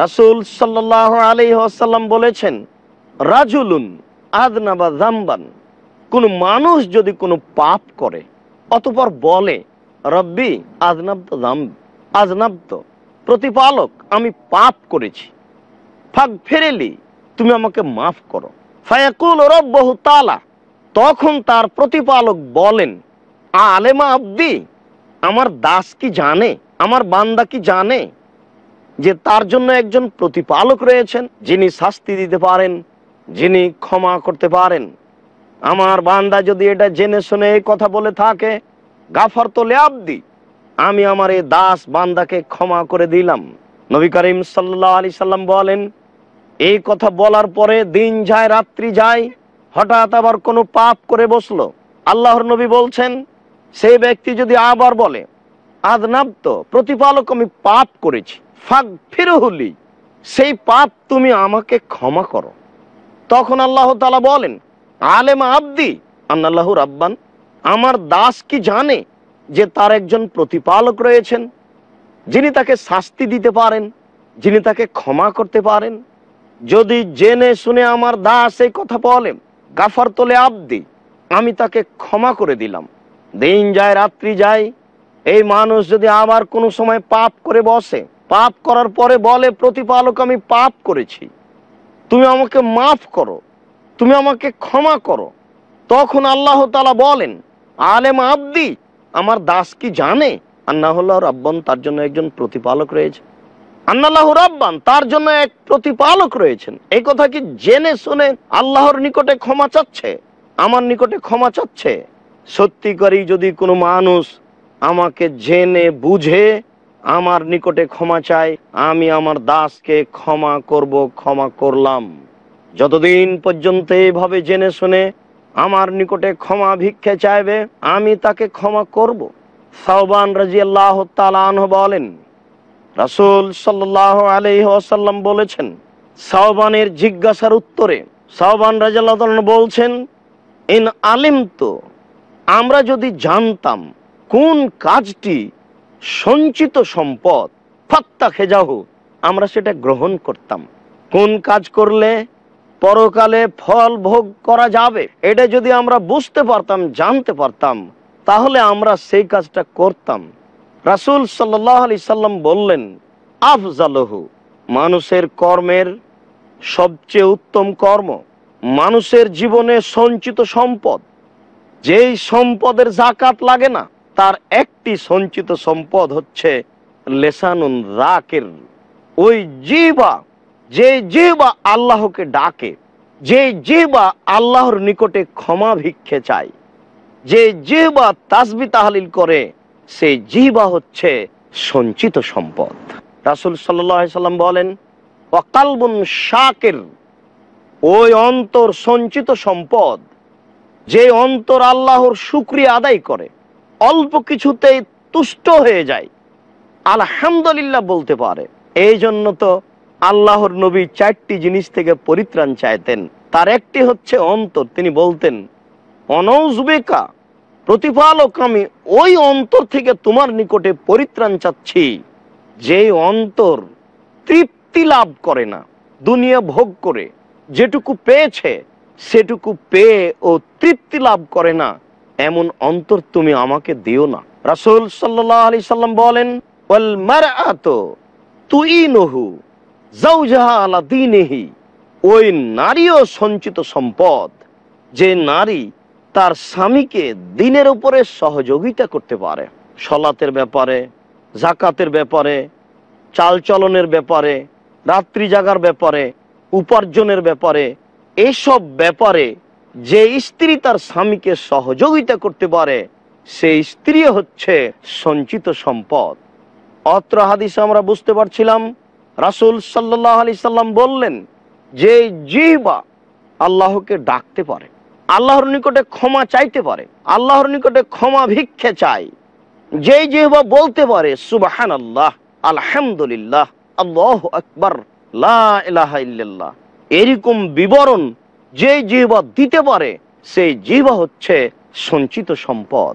রাসুল সাল্লাহ আলি আসাল্লাম বলেছেন রাজুলুন আদনাবা জাম্বান কোনো মানুষ যদি কোনো পাপ করে অতপর বলে রব্বি আজনাব্দ জাম্ব আজনাব্দ প্রতিপালক আমি পাপ করেছি ফাঁক ফেরেলি তুমি আমাকে মাফ করো ফায়াকুল রব্বহু তালা তখন তার প্রতিপালক বলেন আলেমা আব্দি আমার দাস কি জানে আমার বান্দা কি জানে যে তার জন্য একজন প্রতিপালক রয়েছেন যিনি শাস্তি দিতে পারেন যিনি ক্ষমা করতে পারেন আমার বান্দা যদি এটা জেনে শুনে এই কথা বলে থাকে গাফর তো লেয়াবদি আমি আমার এই দাস বান্দাকে ক্ষমা করে দিলাম নবী করিম সাল্লাহ আলি সাল্লাম বলেন এই কথা বলার পরে দিন যায় রাত্রি যায় হঠাৎ আবার কোনো পাপ করে বসলো আল্লাহর নবী বলছেন সেই ব্যক্তি যদি আবার বলে আদনাব তো প্রতিপালক আমি পাপ করেছি ফাঁক সেই পাপ তুমি আমাকে ক্ষমা করো তখন আল্লাহ তালা বলেন আলেম আব্দি আল্লাহ রাব্বান আমার দাস কি জানে যে তার একজন প্রতিপালক রয়েছেন যিনি তাকে শাস্তি দিতে পারেন যিনি তাকে ক্ষমা করতে পারেন যদি জেনে শুনে আমার দাস এই কথা বলেন গাফার তোলে আব্দি আমি তাকে ক্ষমা করে দিলাম দিন যায় রাত্রি যায় এই মানুষ যদি আবার কোনো সময় পাপ করে বসে পাপ করার পরে বলে প্রতিপালক আমি পাপ করেছি তুমি আমাকে মাফ করো তুমি আমাকে ক্ষমা করো তখন আল্লাহ তালা বলেন আলেম আব্দি আমার দাস কি জানে আন্নাহুল্লাহ রাব্বান তার জন্য একজন প্রতিপালক রয়েছে আন্নাল্লাহ রাব্বান তার জন্য এক প্রতিপালক রয়েছেন এই কথা কি জেনে শুনে আল্লাহর নিকটে ক্ষমা চাচ্ছে আমার নিকটে ক্ষমা চাচ্ছে সত্যিকারই যদি কোনো মানুষ আমাকে জেনে বুঝে আমার নিকটে ক্ষমা চাই আমি আমার দাসকে ক্ষমা করব ক্ষমা করলাম যতদিন পর্যন্ত এইভাবে জেনে শুনে আমার নিকটে ক্ষমা ভিক্ষে চাইবে আমি তাকে ক্ষমা করব। সাহবান রাজি আল্লাহ বলেন রাসুল সাল্লাহ আলহ আসাল্লাম বলেছেন সাহবানের জিজ্ঞাসার উত্তরে সাহবান রাজিয়াল্লাহ বলছেন ইন আলিম তো আমরা যদি জানতাম কোন কাজটি সঞ্চিত সম্পদ ফত্তা খেজাহু আমরা সেটা গ্রহণ করতাম কোন কাজ করলে পরকালে ফল ভোগ করা যাবে এটা যদি আমরা বুঝতে পারতাম জানতে পারতাম তাহলে আমরা সেই কাজটা করতাম রাসুল সাল্লি সাল্লাম বললেন আফজালহু মানুষের কর্মের সবচেয়ে উত্তম কর্ম মানুষের জীবনে সঞ্চিত সম্পদ যেই সম্পদের জাকাত লাগে না তার একটি সঞ্চিত সম্পদ হচ্ছে লেসানুন রাকের ওই জিবা যে জিবা আল্লাহকে ডাকে যে জিবা আল্লাহর নিকটে ক্ষমা ভিক্ষে চায় যে জিবা তাসবি তাহালিল করে সে জিবা হচ্ছে সঞ্চিত সম্পদ রাসুল সাল্লাম বলেন অকালবন শাকের ওই অন্তর সঞ্চিত সম্পদ যে অন্তর আল্লাহর শুক্রিয়া আদায় করে অল্প কিছুতেই তুষ্ট হয়ে যায় আলহামদুলিল্লাহ বলতে পারে এই জন্য তো আল্লাহর নবী চারটি জিনিস থেকে পরিত্রাণ চাইতেন তার একটি হচ্ছে অন্তর তিনি বলতেন অনৌজবেকা প্রতিপালক আমি ওই অন্তর থেকে তোমার নিকটে পরিত্রাণ চাচ্ছি যে অন্তর তৃপ্তি লাভ করে না দুনিয়া ভোগ করে যেটুকু পেয়েছে সেটুকু পেয়ে ও তৃপ্তি লাভ করে না এমন অন্তর তুমি আমাকে দিও না রাসুল সাল্লাহ আলি সাল্লাম বলেন ওই নারীও সঞ্চিত সম্পদ যে নারী তার স্বামীকে দিনের উপরে সহযোগিতা করতে পারে সলাতের ব্যাপারে জাকাতের ব্যাপারে চালচলনের ব্যাপারে রাত্রি জাগার ব্যাপারে উপার্জনের ব্যাপারে এসব ব্যাপারে যে স্ত্রী তার স্বামীকে সহযোগিতা করতে পারে সেই স্ত্রী হচ্ছে সঞ্চিত সম্পদ অত্র হাদিসে আমরা বুঝতে পারছিলাম রাসুল সাল্লাহ আলি সাল্লাম বললেন যে জিহবা আল্লাহকে ডাকতে পারে আল্লাহর নিকটে ক্ষমা চাইতে পারে আল্লাহর নিকটে ক্ষমা ভিক্ষে চাই যে জিহবা বলতে পারে সুবাহান আল্লাহ আলহামদুলিল্লাহ আল্লাহ আকবর লাহ এরকম বিবরণ যে জিহবা দিতে পারে সেই জিহবা হচ্ছে সঞ্চিত সম্পদ